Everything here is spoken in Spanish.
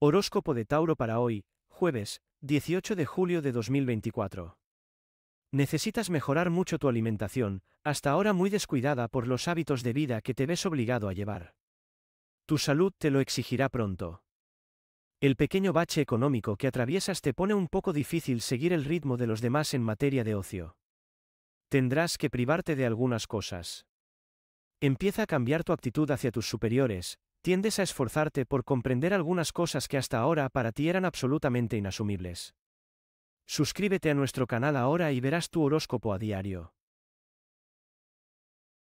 Horóscopo de Tauro para hoy, jueves, 18 de julio de 2024. Necesitas mejorar mucho tu alimentación, hasta ahora muy descuidada por los hábitos de vida que te ves obligado a llevar. Tu salud te lo exigirá pronto. El pequeño bache económico que atraviesas te pone un poco difícil seguir el ritmo de los demás en materia de ocio. Tendrás que privarte de algunas cosas. Empieza a cambiar tu actitud hacia tus superiores, tiendes a esforzarte por comprender algunas cosas que hasta ahora para ti eran absolutamente inasumibles. Suscríbete a nuestro canal ahora y verás tu horóscopo a diario.